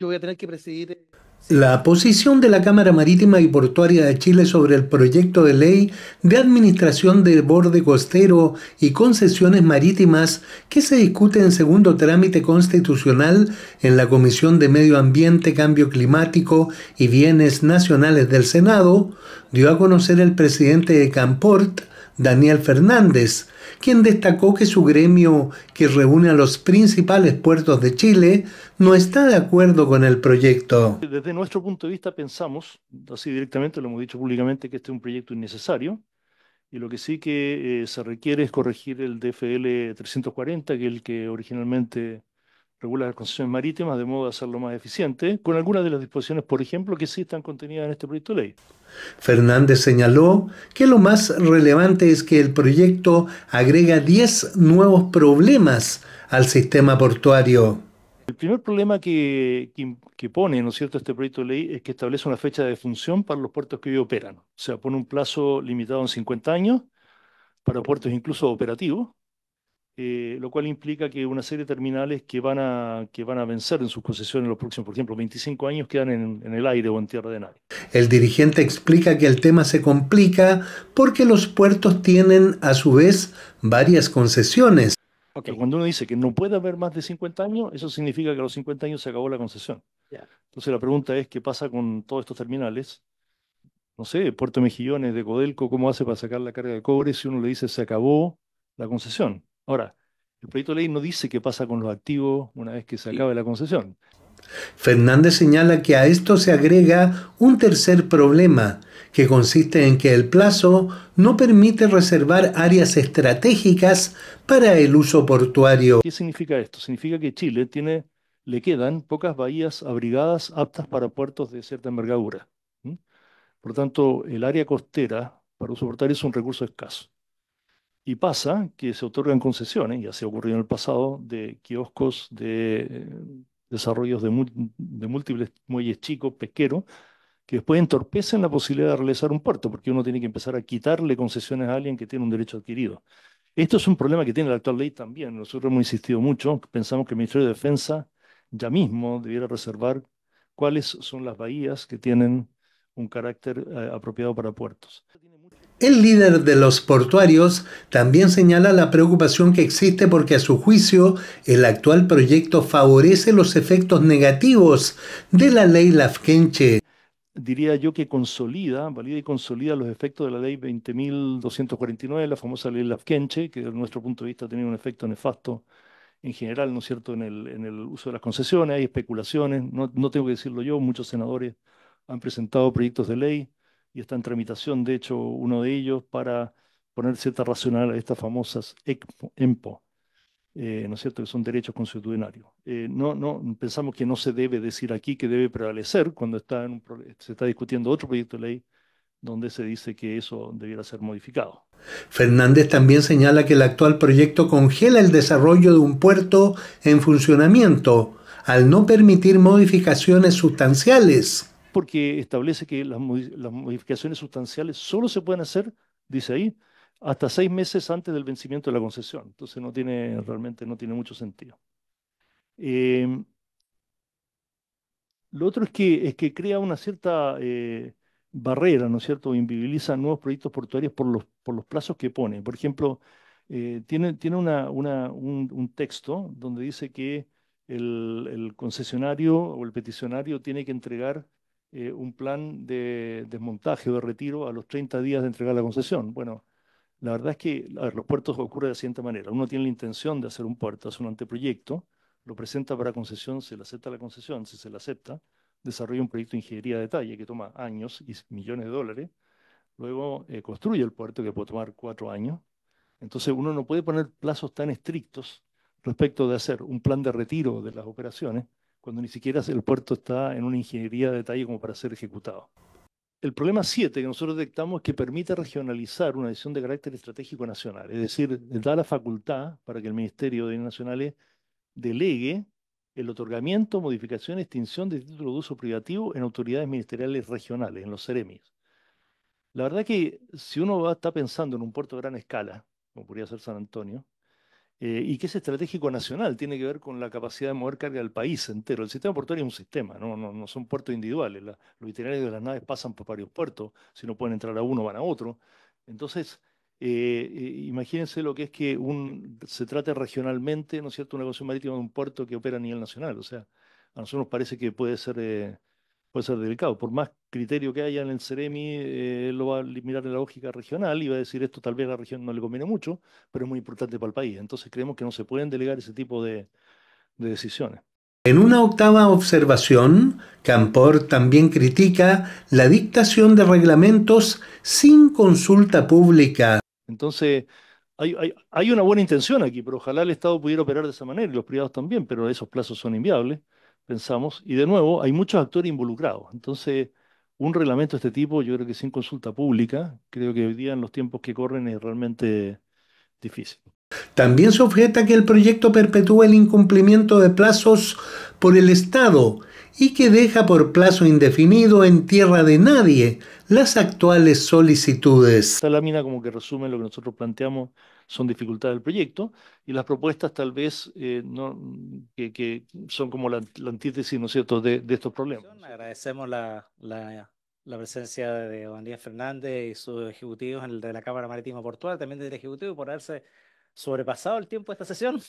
voy a tener que presidir. Eh, la posición de la Cámara Marítima y Portuaria de Chile sobre el proyecto de ley de administración del borde costero y concesiones marítimas que se discute en segundo trámite constitucional en la Comisión de Medio Ambiente, Cambio Climático y Bienes Nacionales del Senado dio a conocer el presidente de Camport, Daniel Fernández, quien destacó que su gremio, que reúne a los principales puertos de Chile, no está de acuerdo con el proyecto. Desde nuestro punto de vista pensamos, así directamente lo hemos dicho públicamente, que este es un proyecto innecesario y lo que sí que eh, se requiere es corregir el DFL 340, que es el que originalmente regula las concesiones marítimas de modo de hacerlo más eficiente, con algunas de las disposiciones, por ejemplo, que sí están contenidas en este proyecto de ley. Fernández señaló que lo más relevante es que el proyecto agrega 10 nuevos problemas al sistema portuario. El primer problema que, pone, ¿no cierto?, este proyecto de ley es que establece una fecha de función para los puertos que hoy operan. O sea, pone un plazo limitado en 50 años para puertos incluso operativos, eh, lo cual implica que una serie de terminales que van a, que van a vencer en sus concesiones en los próximos, por ejemplo, 25 años, quedan en, el aire o en tierra de nadie. El dirigente explica que el tema se complica porque los puertos tienen a su vez varias concesiones. Cuando uno dice que no puede haber más de 50 años, eso significa que a los 50 años se acabó la concesión. Entonces la pregunta es, ¿qué pasa con todos estos terminales? No sé, Puerto Mejillones, de Codelco, ¿cómo hace para sacar la carga de cobre si uno le dice se acabó la concesión? Ahora, el proyecto de ley no dice qué pasa con los activos una vez que se acabe la concesión. Fernández señala que a esto se agrega un tercer problema, que consiste en que el plazo no permite reservar áreas estratégicas para el uso portuario. ¿Qué significa esto? Significa que Chile tiene, le quedan pocas bahías abrigadas aptas para puertos de cierta envergadura. Por lo tanto, el área costera para uso portuario es un recurso escaso. Y pasa que se otorgan concesiones, y así ha ocurrido en el pasado, de kioscos de eh, desarrollos de, múltiples muelles chicos, pesqueros, que después entorpecen la posibilidad de realizar un puerto, porque uno tiene que empezar a quitarle concesiones a alguien que tiene un derecho adquirido. Esto es un problema que tiene la actual ley también. Nosotros hemos insistido mucho, pensamos que el Ministerio de Defensa ya mismo debiera reservar cuáles son las bahías que tienen un carácter eh, apropiado para puertos. El líder de los portuarios también señala la preocupación que existe porque a su juicio el actual proyecto favorece los efectos negativos de la ley Lafkenche. Diría yo que consolida, valida y consolida los efectos de la ley 20.249, la famosa ley Lafkenche, que desde nuestro punto de vista ha tenido un efecto nefasto en general, ¿no es cierto?, en el, uso de las concesiones, hay especulaciones, no tengo que decirlo yo, muchos senadores han presentado proyectos de ley y está en tramitación, de hecho, uno de ellos para poner cierta racional a estas famosas EMPO, eh, ¿no es cierto?, que son derechos constitucionarios. Eh, no, no, pensamos que no se debe decir aquí que debe prevalecer cuando está se está discutiendo otro proyecto de ley donde se dice que eso debiera ser modificado. Fernández también señala que el actual proyecto congela el desarrollo de un puerto en funcionamiento al no permitir modificaciones sustanciales porque establece que las, modificaciones sustanciales solo se pueden hacer, dice ahí, hasta seis meses antes del vencimiento de la concesión. Entonces no tiene, realmente no tiene mucho sentido. Eh, lo otro es que, es que crea una cierta eh, barrera, ¿no es cierto?, invibiliza nuevos proyectos portuarios por los, por los plazos que pone. Por ejemplo, eh, tiene, un, texto donde dice que el, concesionario o el peticionario tiene que entregar eh, un plan de desmontaje o de retiro a los 30 días de entregar la concesión. Bueno, la verdad es que a los puertos ocurre de la siguiente manera. Uno tiene la intención de hacer un puerto, hace un anteproyecto, lo presenta para concesión, se le acepta la concesión, si se le acepta, desarrolla un proyecto de ingeniería de detalle que toma años y millones de dólares, luego eh, construye el puerto que puede tomar cuatro años. Entonces uno no puede poner plazos tan estrictos respecto de hacer un plan de retiro de las operaciones cuando ni siquiera el puerto está en una ingeniería de detalle como para ser ejecutado. El problema 7 que nosotros detectamos es que permite regionalizar una decisión de carácter estratégico nacional, es decir, da la facultad para que el Ministerio de Bienes Nacionales delegue el otorgamiento, modificación, extinción de título de uso privativo en autoridades ministeriales regionales, en los CEREMIS. La verdad que si uno está pensando en un puerto de gran escala, como podría ser San Antonio, eh, y que es estratégico nacional, tiene que ver con la capacidad de mover carga al país entero. El sistema portuario es un sistema, no, son puertos individuales. los itinerarios de las naves pasan por varios puertos, si no pueden entrar a uno, van a otro. Entonces, eh, eh, imagínense lo que es que un, se trate regionalmente, ¿no es cierto?, una negocio marítima de un puerto que opera a nivel nacional. O sea, a nosotros nos parece que puede ser puede ser delicado. Por más criterio que haya en el CEREMI, eh, lo va a mirar en la lógica regional y va a decir esto tal vez a la región no le conviene mucho, pero es muy importante para el país. Entonces creemos que no se pueden delegar ese tipo de, decisiones. En una octava observación, Campor también critica la dictación de reglamentos sin consulta pública. Entonces, hay, hay, una buena intención aquí, pero ojalá el Estado pudiera operar de esa manera y los privados también, pero esos plazos son inviables pensamos, y de nuevo, hay muchos actores involucrados. Entonces, un reglamento de este tipo, yo creo que sin consulta pública, creo que hoy día en los tiempos que corren es realmente difícil. También se objeta que el proyecto perpetúe el incumplimiento de plazos por el Estado y que deja por plazo indefinido en tierra de nadie las actuales solicitudes. Esta lámina como que resume lo que nosotros planteamos son dificultades del proyecto y las propuestas tal vez eh, no, que, son como la, antítesis ¿no cierto? De, estos problemas. Agradecemos la, la, presencia de Juan Díaz Fernández y sus ejecutivos el de la Cámara Marítima Portuaria, también del Ejecutivo, por haberse sobrepasado el tiempo de esta sesión.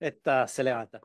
Esta se levanta.